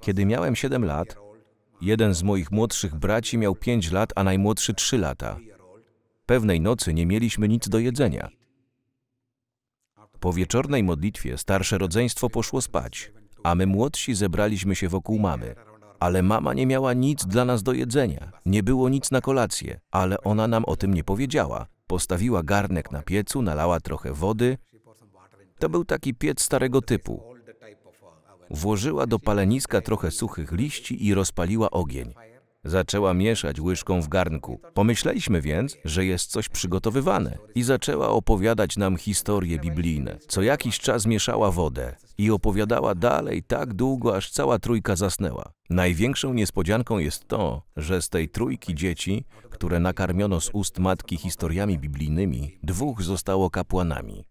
Kiedy miałem 7 lat, jeden z moich młodszych braci miał 5 lat, a najmłodszy 3 lata. Pewnej nocy nie mieliśmy nic do jedzenia. Po wieczornej modlitwie starsze rodzeństwo poszło spać, a my młodsi zebraliśmy się wokół mamy. Ale mama nie miała nic dla nas do jedzenia, nie było nic na kolację, ale ona nam o tym nie powiedziała. Postawiła garnek na piecu, nalała trochę wody. To był taki piec starego typu. Włożyła do paleniska trochę suchych liści i rozpaliła ogień. Zaczęła mieszać łyżką w garnku. Pomyśleliśmy więc, że jest coś przygotowywane i zaczęła opowiadać nam historie biblijne. Co jakiś czas mieszała wodę i opowiadała dalej tak długo, aż cała trójka zasnęła. Największą niespodzianką jest to, że z tej trójki dzieci, które nakarmiono z ust matki historiami biblijnymi, dwóch zostało kapłanami.